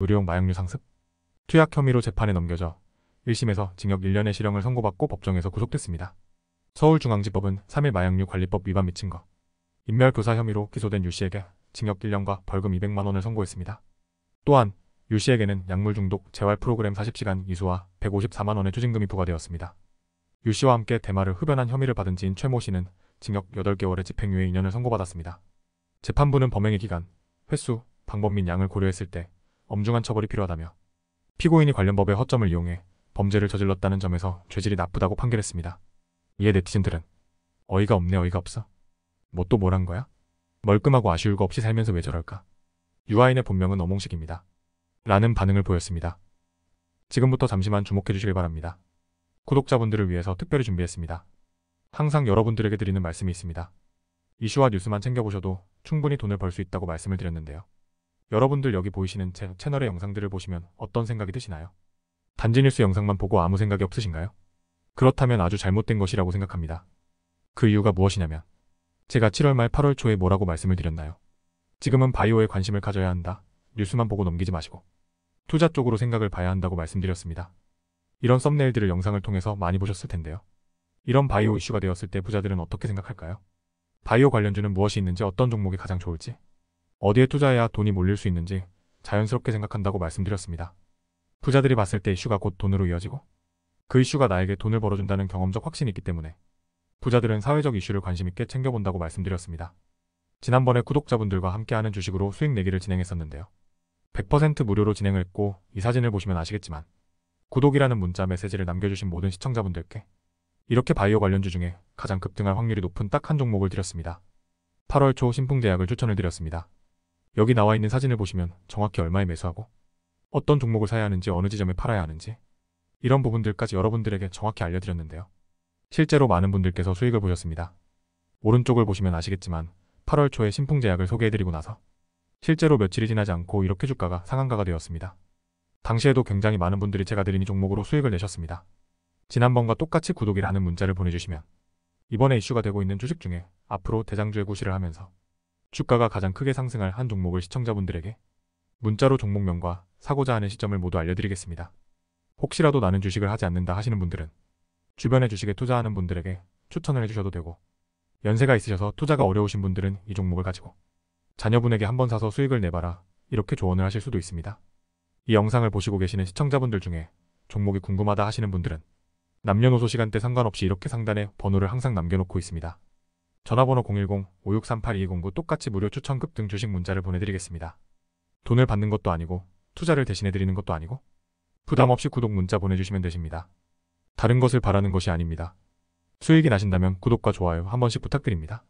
의료용 마약류 상습, 투약 혐의로 재판에 넘겨져 1심에서 징역 1년의 실형을 선고받고 법정에서 구속됐습니다. 서울중앙지법은 3일 마약류 관리법 위반 미친 것, 인멸교사 혐의로 기소된 유 씨에게 징역 1년과 벌금 200만 원을 선고했습니다. 또한 유 씨에게는 약물 중독 재활 프로그램 40시간 이수와 154만 원의 추징금이 부과되었습니다. 유 씨와 함께 대마를 흡연한 혐의를 받은 지인 최모 씨는 징역 8개월의 집행유예 2년을 선고받았습니다. 재판부는 범행의 기간, 횟수, 방법 및 양을 고려했을 때 엄중한 처벌이 필요하다며 피고인이 관련 법의 허점을 이용해 범죄를 저질렀다는 점에서 죄질이 나쁘다고 판결했습니다. 이에 네티즌들은 어이가 없네 어이가 없어. 뭐 또 뭘 한 거야? 멀끔하고 아쉬울 거 없이 살면서 왜 저럴까? 유아인의 본명은 어몽식입니다. 라는 반응을 보였습니다. 지금부터 잠시만 주목해 주시길 바랍니다. 구독자분들을 위해서 특별히 준비했습니다. 항상 여러분들에게 드리는 말씀이 있습니다. 이슈와 뉴스만 챙겨보셔도 충분히 돈을 벌 수 있다고 말씀을 드렸는데요. 여러분들 여기 보이시는 제 채널의 영상들을 보시면 어떤 생각이 드시나요? 단지 뉴스 영상만 보고 아무 생각이 없으신가요? 그렇다면 아주 잘못된 것이라고 생각합니다. 그 이유가 무엇이냐면 제가 7월 말 8월 초에 뭐라고 말씀을 드렸나요? 지금은 바이오에 관심을 가져야 한다. 뉴스만 보고 넘기지 마시고 투자 쪽으로 생각을 봐야 한다고 말씀드렸습니다. 이런 썸네일들을 영상을 통해서 많이 보셨을 텐데요. 이런 바이오 이슈가 되었을 때 부자들은 어떻게 생각할까요? 바이오 관련주는 무엇이 있는지 어떤 종목이 가장 좋을지 어디에 투자해야 돈이 몰릴 수 있는지 자연스럽게 생각한다고 말씀드렸습니다. 부자들이 봤을 때 이슈가 곧 돈으로 이어지고 그 이슈가 나에게 돈을 벌어준다는 경험적 확신이 있기 때문에 부자들은 사회적 이슈를 관심있게 챙겨본다고 말씀드렸습니다. 지난번에 구독자분들과 함께하는 주식으로 수익 내기를 진행했었는데요. 100% 무료로 진행했고 을이 사진을 보시면 아시겠지만 구독이라는 문자 메시지를 남겨주신 모든 시청자분들께 이렇게 바이오 관련주 중에 가장 급등할 확률이 높은 딱 한 종목을 드렸습니다. 8월 초 신풍제약을 추천을 드렸습니다. 여기 나와 있는 사진을 보시면 정확히 얼마에 매수하고 어떤 종목을 사야 하는지 어느 지점에 팔아야 하는지 이런 부분들까지 여러분들에게 정확히 알려드렸는데요. 실제로 많은 분들께서 수익을 보셨습니다. 오른쪽을 보시면 아시겠지만 8월 초에 신풍제약을 소개해드리고 나서 실제로 며칠이 지나지 않고 이렇게 주가가 상한가가 되었습니다. 당시에도 굉장히 많은 분들이 제가 드린 이 종목으로 수익을 내셨습니다. 지난번과 똑같이 구독이라는 문자를 보내주시면 이번에 이슈가 되고 있는 주식 중에 앞으로 대장주의 구시를 하면서 주가가 가장 크게 상승할 한 종목을 시청자분들에게 문자로 종목명과 사고자 하는 시점을 모두 알려드리겠습니다. 혹시라도 나는 주식을 하지 않는다 하시는 분들은 주변의 주식에 투자하는 분들에게 추천을 해주셔도 되고 연세가 있으셔서 투자가 어려우신 분들은 이 종목을 가지고 자녀분에게 한번 사서 수익을 내봐라 이렇게 조언을 하실 수도 있습니다. 이 영상을 보시고 계시는 시청자분들 중에 종목이 궁금하다 하시는 분들은 남녀노소 시간대 상관없이 이렇게 상단에 번호를 항상 남겨놓고 있습니다. 전화번호 0 1 0 5 6 3 8 2 0 9 똑같이 무료 추천급 등 주식 문자를 보내드리겠습니다. 돈을 받는 것도 아니고 투자를 대신해드리는 것도 아니고 부담 없이 구독 문자 보내주시면 되십니다. 다른 것을 바라는 것이 아닙니다. 수익이 나신다면 구독과 좋아요 한 번씩 부탁드립니다.